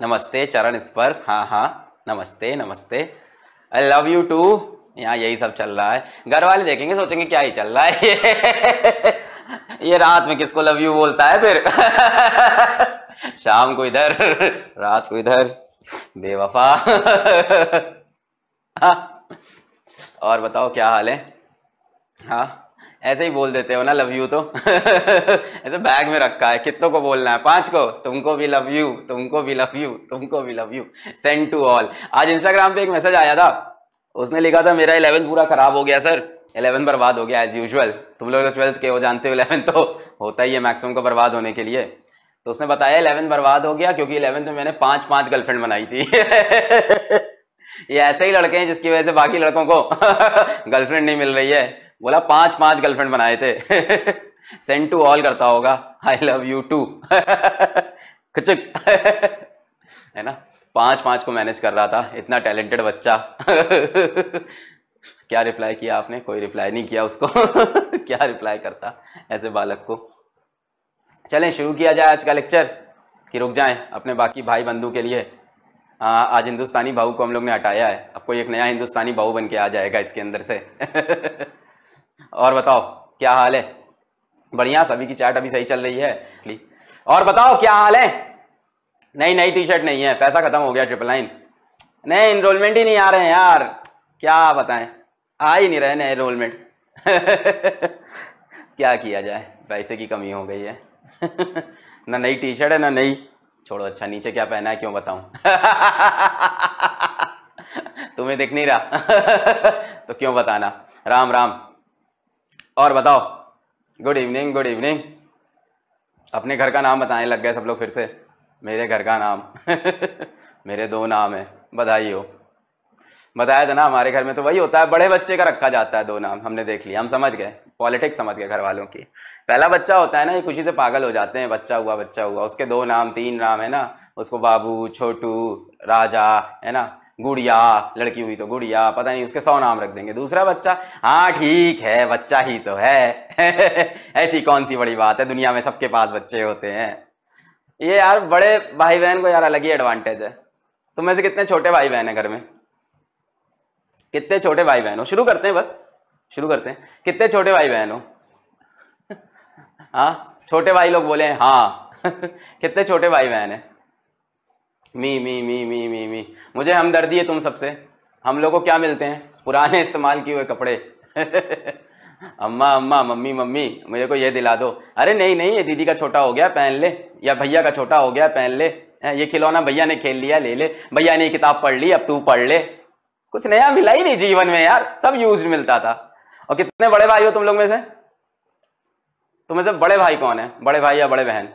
नमस्ते चरण स्पर्श हाँ हाँ नमस्ते नमस्ते आई लव यू टू यहाँ यही सब चल रहा है घर वाले देखेंगे सोचेंगे क्या ही चल रहा है ये ये रात में किसको लव यू बोलता है फिर शाम को इधर रात को इधर बेवफा हाँ। और बताओ क्या हाल है हाँ ऐसे ही बोल देते हो ना लव यू तो ऐसे बैग में रखा है कितनों को बोलना है पांच को तुमको भी लव यू तुमको भी लव यू तुमको भी love you send to all आज इंस्टाग्राम पे एक मैसेज आया था उसने लिखा था मेरा इलेवन पूरा खराब हो गया सर इलेवन बर्बाद हो गया एज यूजल तुम लोग तो ट्वेल्थ के हो जानते हो इलेवन तो होता ही है मैक्सिमम को बर्बाद होने के लिए तो उसने बताया इलेवन बर्बाद हो गया क्योंकि इलेवन में मैंने पांच पांच गर्लफ्रेंड बनाई थी ये ऐसे ही लड़के हैं जिसकी वजह से बाकी लड़कों को गर्लफ्रेंड नहीं मिल रही है बोला पांच पांच गर्लफ्रेंड बनाए थे सेंड टू ऑल करता होगा आई लव यू टू खचक है ना पांच पांच को मैनेज कर रहा था इतना टैलेंटेड बच्चा क्या रिप्लाई किया आपने कोई रिप्लाई नहीं किया उसको क्या रिप्लाई करता ऐसे बालक को चलें शुरू किया जाए आज का लेक्चर कि रुक जाएं अपने बाकी भाई बंधु के लिए आ, आज हिंदुस्तानी भाऊ को हम लोग ने हटाया है अब कोई एक नया हिंदुस्तानी भाऊ बन के आ जाएगा इसके अंदर से और बताओ क्या हाल है बढ़िया सभी की चैट अभी सही चल रही है और बताओ क्या हाल है नहीं नई टी शर्ट नहीं है पैसा खत्म हो गया ट्रिपल नाइन नहीं इनरोलमेंट ही नहीं आ रहे हैं यार क्या बताएं आ ही नहीं रहे नए इनरोलमेंट क्या किया जाए पैसे की कमी हो गई है ना नई टी शर्ट है ना नई छोड़ो अच्छा नीचे क्या पहना है क्यों बताऊं तुम्हें दिख नहीं रहा तो क्यों बताना राम राम और बताओ गुड इवनिंग गुड इवनिंग अपने घर का नाम बताने लग गए सब लोग फिर से मेरे घर का नाम मेरे दो नाम है बधाई हो बताया था ना हमारे घर में तो वही होता है बड़े बच्चे का रखा जाता है दो नाम हमने देख लिया हम समझ गए पॉलिटिक्स समझ गए घर वालों की पहला बच्चा होता है ना ये खुशी से पागल हो जाते हैं बच्चा हुआ बच्चा हुआ उसके दो नाम तीन नाम है ना उसको बाबू छोटू राजा है ना गुड़िया लड़की हुई तो गुड़िया पता नहीं उसके सौ नाम रख देंगे दूसरा बच्चा हाँ ठीक है बच्चा ही तो है ऐसी कौन सी बड़ी बात है दुनिया में सबके पास बच्चे होते हैं ये यार बड़े भाई बहन को यार अलग ही एडवांटेज है तुम में से कितने छोटे भाई बहन है घर में कितने छोटे भाई बहन हो शुरू करते हैं बस शुरू करते हैं कितने छोटे भाई बहन हो हाँ छोटे भाई लोग बोले हाँ कितने छोटे भाई बहन है मी मी मी मी मी मी मुझे हमदर्दी है तुम सबसे हम लोग को क्या मिलते हैं पुराने इस्तेमाल किए हुए कपड़े अम्मा अम्मा मम्मी मम्मी मेरे को ये दिला दो अरे नहीं नहीं ये दीदी का छोटा हो गया पहन ले या भैया का छोटा हो गया पहन ले ये खिलौना भैया ने खेल लिया ले ले भैया ने किताब पढ़ ली अब तू पढ़ ले कुछ नया मिला ही नहीं जीवन में यार सब यूज मिलता था और कितने बड़े भाई हो तुम लोग में से तुम्हें से बड़े भाई कौन है बड़े भाई या बड़े बहन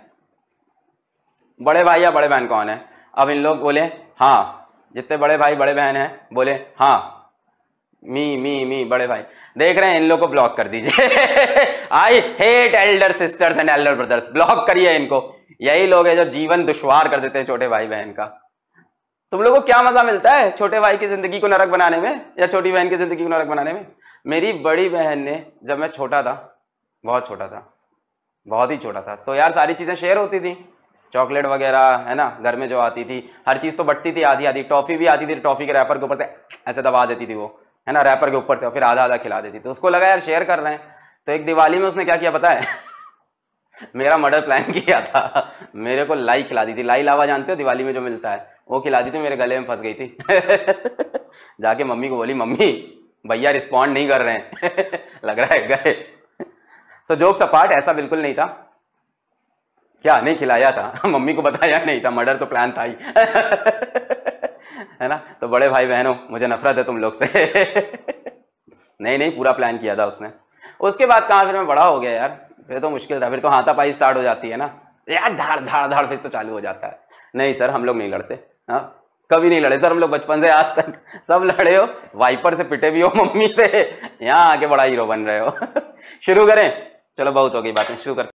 बड़े भाई या बड़े बहन कौन है अब इन लोग बोले हाँ जितने बड़े भाई बड़े बहन हैं बोले हाँ मी मी मी बड़े भाई देख रहे हैं इन लोग को ब्लॉक कर दीजिए I hate elder sisters and elder brothers block करिए इनको यही लोग है जो जीवन दुश्वार कर देते हैं छोटे भाई बहन का तुम लोगों को क्या मजा मिलता है छोटे भाई की जिंदगी को नरक बनाने में या छोटी बहन की जिंदगी को नरक बनाने में मेरी बड़ी बहन ने जब मैं छोटा था बहुत छोटा था बहुत ही छोटा था तो यार सारी चीज़ें शेयर होती थी चॉकलेट वगैरह है ना घर में जो आती थी हर चीज़ तो बटती थी आधी आधी टॉफ़ी भी आती थी टॉफ़ी के रैपर के ऊपर से ऐसे दबा देती थी वो है ना रैपर के ऊपर से और फिर आधा आधा खिला देती थी तो उसको लगा यार शेयर कर रहे हैं तो एक दिवाली में उसने क्या किया पता है मेरा मर्डर प्लान किया था मेरे को लाई खिला दी थी लाई लावा जानते हो दिवाली में जो मिलता है वो खिला दी थी मेरे गले में फंस गई थी जाके मम्मी को बोली मम्मी भैया रिस्पॉन्ड नहीं कर रहे हैं लग रहा है गए सो जोक्स अपार्ट ऐसा बिल्कुल नहीं था क्या नहीं खिलाया था मम्मी को बताया नहीं था मर्डर तो प्लान था ही है ना तो बड़े भाई बहनों मुझे नफरत है तुम लोग से नहीं नहीं पूरा प्लान किया था उसने उसके बाद कहाँ फिर मैं बड़ा हो गया यार फिर तो मुश्किल था फिर तो हाथापाई स्टार्ट हो जाती है ना यार धाड़ धाड़ धाड़ फिर तो चालू हो जाता है नहीं सर हम लोग नहीं लड़ते हाँ कभी नहीं लड़े सर हम लोग बचपन से आज तक सब लड़े हो वाइपर से पिटे भी हो मम्मी से यहाँ आके बड़ा हीरो बन रहे हो शुरू करें चलो बहुत हो गई बातें शुरू करते